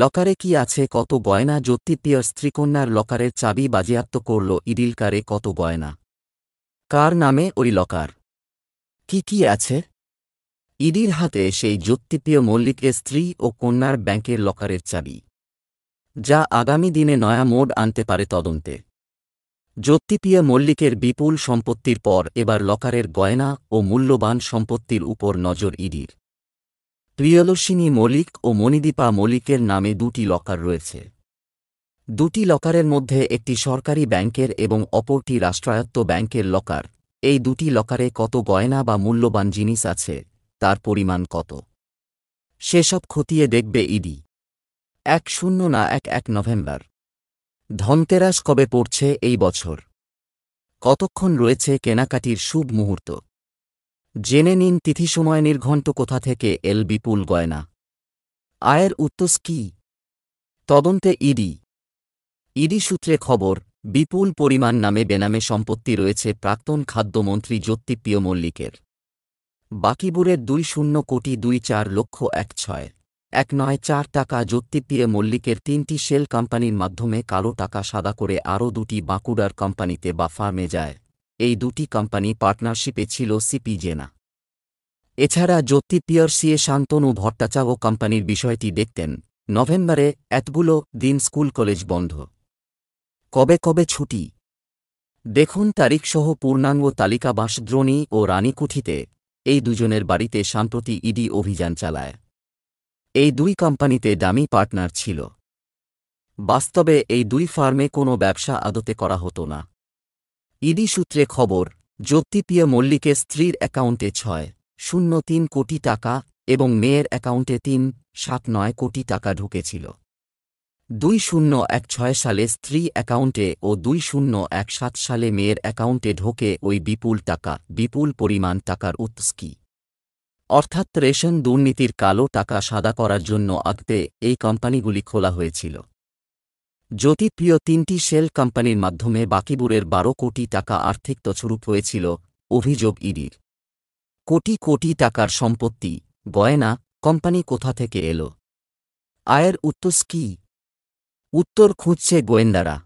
লকারে কি আছে কত গয়না জ্যোতিপ্রিয় স্ত্রীকন্যার লকারের চাবি বাজেয়াত্ত করল ইডিলকারে কত গয়না কার নামে ওই লকার কি কি আছে ইডির হাতে সেই জ্যোতিপ্রিয় মল্লিকের স্ত্রী ও কন্যার ব্যাংকের লকারের চাবি যা আগামী দিনে নয়া মোড আনতে পারে তদন্তে জ্যোতিপ্রিয়া মল্লিকের বিপুল সম্পত্তির পর এবার লকারের গয়না ও মূল্যবান সম্পত্তির উপর নজর ইডির প্রিয়লসিনী মলিক ও মণিদীপা মলিকের নামে দুটি লকার রয়েছে দুটি লকারের মধ্যে একটি সরকারি ব্যাংকের এবং অপরটি রাষ্ট্রায়ত্ত ব্যাংকের লকার এই দুটি লকারে কত গয়না বা মূল্যবান জিনিস আছে তার পরিমাণ কত সেসব খতিয়ে দেখবে ইডি এক শূন্য না এক এক নভেম্বর ধনতেরাস কবে পড়ছে এই বছর কতক্ষণ রয়েছে কেনাকাটির শুভ মুহূর্ত জেনে নিন তিথি সময় নির্ঘণ্ট কোথা থেকে এল বিপুল গয়না আয়ের উত্তস কি তদন্তে ইডি ইডি সূত্রে খবর বিপুল পরিমাণ নামে বেনামে সম্পত্তি রয়েছে প্রাক্তন খাদ্যমন্ত্রী জ্যোতিপ্রিয় মল্লিকের বাকিবুরের দুই শূন্য কোটি দুই চার লক্ষ এক ছয় এক নয় চার টাকা জ্যোতিপ্রিয় মল্লিকের তিনটি শেল কোম্পানির মাধ্যমে কালো টাকা সাদা করে আরও দুটি বাঁকুড়ার কোম্পানিতে বা ফার্মে যায় এই দুটি কোম্পানি পার্টনারশিপে ছিল সিপিজেনা এছাড়া জ্যোতি পিয়ারসিএ শান্তনু ভট্টাচার্য কোম্পানির বিষয়টি দেখতেন নভেম্বরে এতগুলো দিন স্কুল কলেজ বন্ধ কবে কবে ছুটি দেখুন তারিখসহ পূর্ণাঙ্গ তালিকা বাসদ্রোণী ও রানীকুঠিতে এই দুজনের বাড়িতে সম্প্রতি ইডি অভিযান চালায় এই দুই কোম্পানিতে দামি পার্টনার ছিল বাস্তবে এই দুই ফার্মে কোনো ব্যবসা আদতে করা হতো না ইডি সূত্রে খবর জ্যোতিপ্রিয়া মল্লিকের স্ত্রীর অ্যাকাউন্টে ছয় শূন্য তিন কোটি টাকা এবং মেয়ের অ্যাকাউন্টে তিন সাত নয় কোটি টাকা ঢুকেছিল দুই শূন্য এক ছয় সালে স্ত্রী অ্যাকাউন্টে ও দুই শূন্য এক সাত সালে মেয়ের অ্যাকাউন্টে ঢোকে ওই বিপুল টাকা বিপুল পরিমাণ টাকার উৎস্কি অর্থাৎ রেশন দুর্নীতির কালো টাকা সাদা করার জন্য আগতে এই কোম্পানিগুলি খোলা হয়েছিল জ্যোতিপ্রিয় তিনটি শেল কোম্পানির মাধ্যমে বাকিবুরের বারো কোটি টাকা আর্থিক তছরূপ হয়েছিল অভিযোগ ইডির কোটি কোটি টাকার সম্পত্তি গয়না কোম্পানি কোথা থেকে এল আয়ের উত্তস কি উত্তর খুঁজছে গোয়েন্দারা